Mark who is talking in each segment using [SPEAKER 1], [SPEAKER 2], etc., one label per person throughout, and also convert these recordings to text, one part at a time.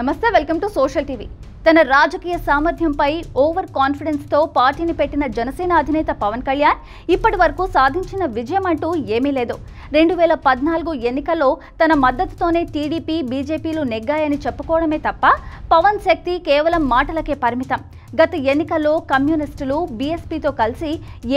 [SPEAKER 1] నమస్తే welcome to social TV తన రాజకీయ సామర్థ్యంపై ఓవర్ కాన్ఫిడెన్స్తో పార్టీని పెట్టిన జనసేన అధినేత పవన్ కళ్యాణ్ ఇప్పటి వరకు సాధించిన విజయం అంటూ ఏమీ లేదు రెండు వేల పద్నాలుగు ఎన్నికల్లో తన మద్దతుతోనే టీడీపీ బీజేపీలు నెగ్గాయని చెప్పుకోవడమే తప్ప పవన్ శక్తి కేవలం మాటలకే పరిమితం గత ఎన్నికల్లో కమ్యూనిస్టులు బీఎస్పీతో కలిసి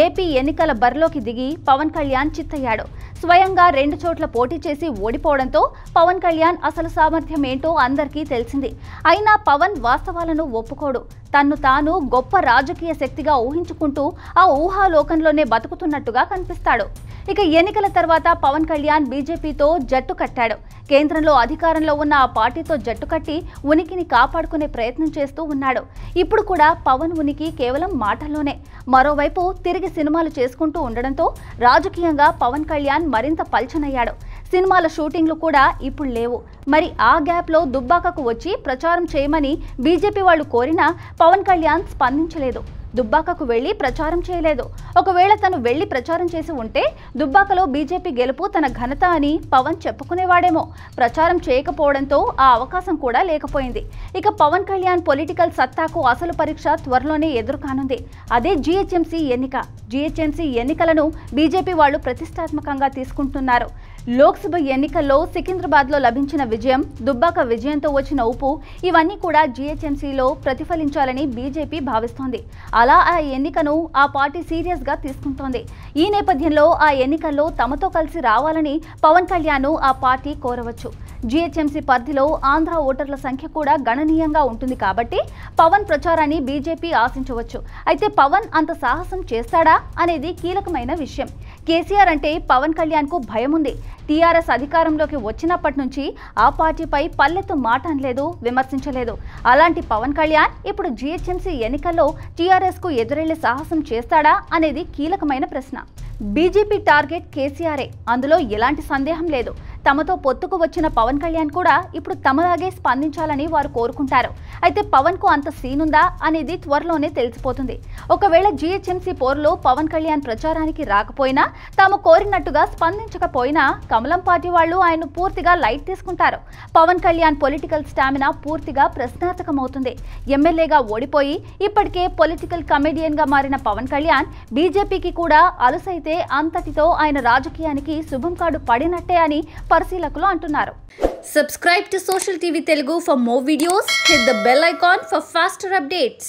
[SPEAKER 1] ఏపీ ఎన్నికల బరిలోకి దిగి పవన్ కళ్యాణ్ చిత్తయ్యాడు స్వయంగా రెండు చోట్ల పోటీ చేసి ఓడిపోవడంతో పవన్ కళ్యాణ్ అసలు సామర్థ్యం ఏంటో అందరికీ తెలిసింది అయినా పవన్ వాస్తవాలను ఒప్పుకోడు తన్ను తాను గొప్ప రాజకీయ శక్తిగా ఊహించుకుంటూ ఆ ఊహాలోకంలోనే బతుకుతున్నట్టుగా కనిపిస్తాడు ఇక ఎన్నికల తర్వాత పవన్ కళ్యాణ్ బీజేపీతో జట్టు కట్టాడు కేంద్రంలో అధికారంలో ఉన్న ఆ పార్టీతో జట్టు కట్టి ఉనికిని కాపాడుకునే ప్రయత్నం చేస్తూ ఉన్నాడు ఇప్పుడు కూడా పవన్ ఉనికి కేవలం మాటల్లోనే మరోవైపు తిరిగి సినిమాలు చేసుకుంటూ ఉండడంతో రాజకీయంగా పవన్ కళ్యాణ్ మరింత పల్చనయ్యాడు సినిమాల షూటింగ్లు కూడా ఇప్పుడు లేవు మరి ఆ గ్యాప్లో దుబ్బాకకు వచ్చి ప్రచారం చేయమని బీజేపీ వాళ్ళు కోరినా పవన్ కళ్యాణ్ స్పందించలేదు దుబ్బాకకు వెళ్లి ప్రచారం చేయలేదు ఒకవేళ తను వెళ్లి ప్రచారం చేసి ఉంటే దుబ్బాకలో బీజేపీ గెలుపు తన ఘనత అని పవన్ చెప్పుకునేవాడేమో ప్రచారం చేయకపోవడంతో ఆ అవకాశం కూడా లేకపోయింది ఇక పవన్ కళ్యాణ్ పొలిటికల్ సత్తాకు అసలు పరీక్ష త్వరలోనే ఎదురుకానుంది అదే జీహెచ్ఎంసీ ఎన్నిక జీహెచ్ఎంసీ ఎన్నికలను బీజేపీ వాళ్ళు ప్రతిష్టాత్మకంగా తీసుకుంటున్నారు లోక్సభ ఎన్నికల్లో సికింద్రాబాద్లో లభించిన విజయం దుబ్బాక విజయంతో వచ్చిన ఉప్పు ఇవన్నీ కూడా జీహెచ్ఎంసీలో ప్రతిఫలించాలని బీజేపీ భావిస్తోంది అలా ఆ ఎన్నికను ఆ పార్టీ సీరియస్గా తీసుకుంటోంది ఈ నేపథ్యంలో ఆ ఎన్నికల్లో తమతో కలిసి రావాలని పవన్ కళ్యాణ్ ఆ పార్టీ కోరవచ్చు జీహెచ్ఎంసీ పరిధిలో ఆంధ్ర ఓటర్ల సంఖ్య కూడా గణనీయంగా ఉంటుంది కాబట్టి పవన్ ప్రచారాన్ని బీజేపీ ఆశించవచ్చు అయితే పవన్ అంత సాహసం చేస్తాడా అనేది కీలకమైన విషయం కేసీఆర్ అంటే పవన్ కళ్యాణ్కు భయం ఉంది టీఆర్ఎస్ అధికారంలోకి వచ్చినప్పటి నుంచి ఆ పార్టీపై పల్లెత్తు మాట అనలేదు విమర్శించలేదు అలాంటి పవన్ కళ్యాణ్ ఇప్పుడు జీహెచ్ఎంసీ ఎన్నికల్లో టీఆర్ఎస్కు ఎదురెళ్లే సాహసం చేస్తాడా అనేది కీలకమైన ప్రశ్న బీజేపీ టార్గెట్ కేసీఆరే అందులో ఎలాంటి సందేహం లేదు తమతో పొత్తుకు వచ్చిన పవన్ కళ్యాణ్ కూడా ఇప్పుడు తమలాగే స్పందించాలని వారు కోరుకుంటారు అయితే పవన్కు అంత సీనుందా అనేది త్వరలోనే తెలిసిపోతుంది ఒకవేళ జీహెచ్ఎంసీ పోరులో పవన్ కళ్యాణ్ ప్రచారానికి రాకపోయినా తాము కోరినట్టుగా స్పందించకపోయినా కమలం పార్టీ వాళ్ళు ఆయన పూర్తిగా లైట్ తీసుకుంటారు పవన్ కళ్యాణ్ పొలిటికల్ స్టామినా పూర్తిగా ప్రశ్నార్థకమవుతుంది ఎమ్మెల్యేగా ఓడిపోయి ఇప్పటికే పొలిటికల్ కమెడియన్గా మారిన పవన్ కళ్యాణ్ బీజేపీకి కూడా అలసైతే అంతటితో ఆయన రాజకీయానికి శుభం కార్డు పడినట్టే అని పరిశీలకులు అంటున్నారు subscribe to social TV Telugu for more videos hit the bell icon for faster updates.